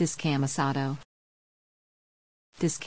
This camisado. This